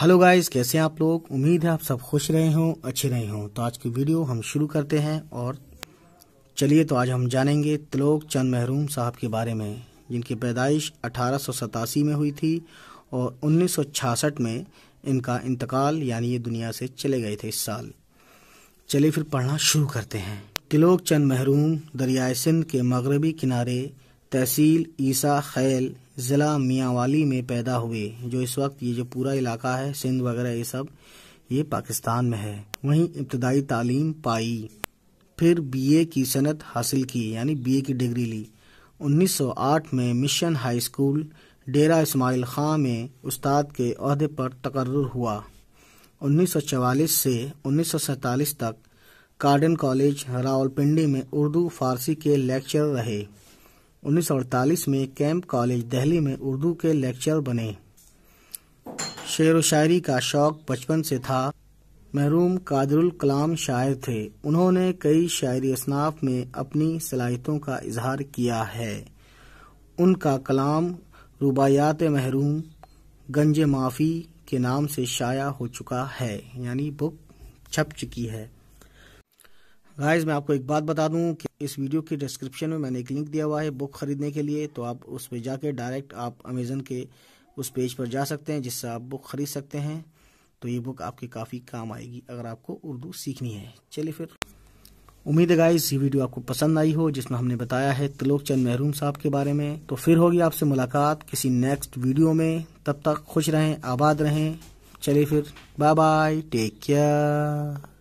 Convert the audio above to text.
hello guys कैसे हैं आप लोग उम्मीद है आप सब खुश रहे हों अच्छे रहे हों तो आज की वीडियो हम शुरू करते हैं और चलिए तो आज हम जानेंगे तिलोक चंद महरूम साहब के बारे में जिनकी पैदाइश अठारह में हुई थी और 1966 में इनका इंतकाल यानी ये दुनिया से चले गए थे इस साल चलिए फिर पढ़ना शुरू करते हैं तिलोक चंद महरूम दरियाए सिंध के मगरबी किनारे तहसील ईसा खैल ज़िला मियाँवाली में पैदा हुए जो इस वक्त ये जो पूरा इलाका है सिंध वगैरह ये सब ये पाकिस्तान में है वहीं इब्तदाई तालीम पाई फिर बीए की सनत हासिल की यानी बीए की डिग्री ली 1908 में mission high school Dera Ismail Khan में उस्ताद के अहदे पर तकर्र हुआ 1944 से उन्नीस तक कार्डन कॉलेज रावलपिंडी में उर्दू फारसी के लेक्चर रहे 1948 में कैंप कॉलेज दिल्ली में उर्दू के लेक्चर बने शेर व शायरी का शौक बचपन से था महरूम कादरुल कलाम शायर थे उन्होंने कई शायरी असनाफ में अपनी सलाहितों का इजहार किया है उनका कलाम रुबायात महरूम गंज माफ़ी के नाम से शाया हो चुका है यानी बुक छप चुकी है गाइज मैं आपको एक बात बता दूं कि इस वीडियो के डिस्क्रिप्शन में मैंने एक लिंक दिया हुआ है बुक खरीदने के लिए तो आप उस पर जाके डायरेक्ट आप अमेज़न के उस पेज पर जा सकते हैं जिससे आप बुक खरीद सकते हैं तो ये बुक आपके काफ़ी काम आएगी अगर आपको उर्दू सीखनी है चलिए फिर उम्मीद है गाइज ये वीडियो आपको पसंद आई हो जिसमें हमने बताया है तिलोक चंद महरूम साहब के बारे में तो फिर होगी आपसे मुलाकात किसी नेक्स्ट वीडियो में तब तक खुश रहें आबाद रहें चलिए फिर बाय बाय टेक केयर